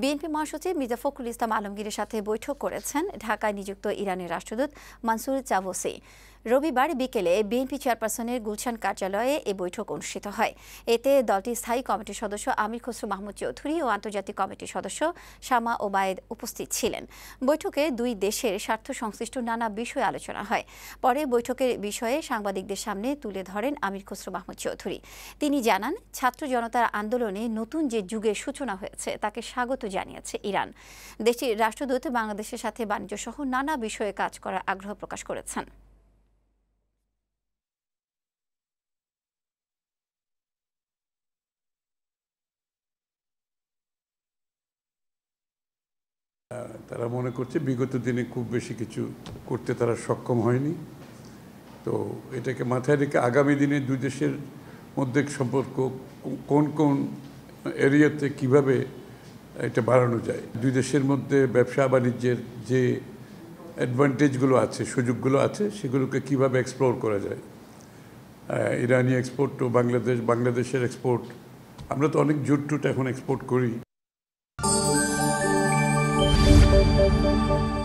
BNP মহাসচিব মির্জা ফখরুল ইসলাম আলমগীরের সাথে বৈঠক করেছেন ঢাকায় নিযুক্ত ইরানের রাষ্ট্রদূত মানসুর চাবোসি রবিবার বিকেলে বিএনপি চেয়ারপারসনের গুলশান কার্যালয়ে এ বৈঠক অনুষ্ঠিত হয় এতে দলটির স্থায়ী কমিটির সদস্য আমির খসরু মাহমুদ চৌধুরী ও আন্তর্জাতিক কমিটির সদস্য শামা ওবায়েদ উপস্থিত ছিলেন বৈঠকে দুই দেশের স্বার্থ সংশ্লিষ্ট নানা বিষয়ে আলোচনা হয় পরে বৈঠকের বিষয়ে সাংবাদিকদের সামনে তুলে ধরেন আমির খসরু মাহমুদ চৌধুরী তিনি জানান ছাত্র জনতার আন্দোলনে নতুন যে যুগের সূচনা হয়েছে তাকে স্বাগত জানিয়েছে ইরান দেশটির রাষ্ট্রদূত বাংলাদেশের সাথে বাণিজ্য সহ নানা বিষয়ে কাজ করার আগ্রহ প্রকাশ করেছেন তারা মনে করছে বিগত দিনে খুব বেশি কিছু করতে তারা সক্ষম হয়নি তো এটাকে মাথায় রেখে আগামী দিনে দুই দেশের মধ্যে সম্পর্ক কোন কোন এরিয়াতে কিভাবে এটা বাড়ানো যায় দুই দেশের মধ্যে ব্যবসা বাণিজ্যের যে অ্যাডভান্টেজগুলো আছে সুযোগগুলো আছে সেগুলোকে কিভাবে এক্সপ্লোর করা যায় ইরানি এক্সপোর্ট টু বাংলাদেশ বাংলাদেশের এক্সপোর্ট আমরা তো অনেক জুট টুট এখন এক্সপোর্ট করি Thank you.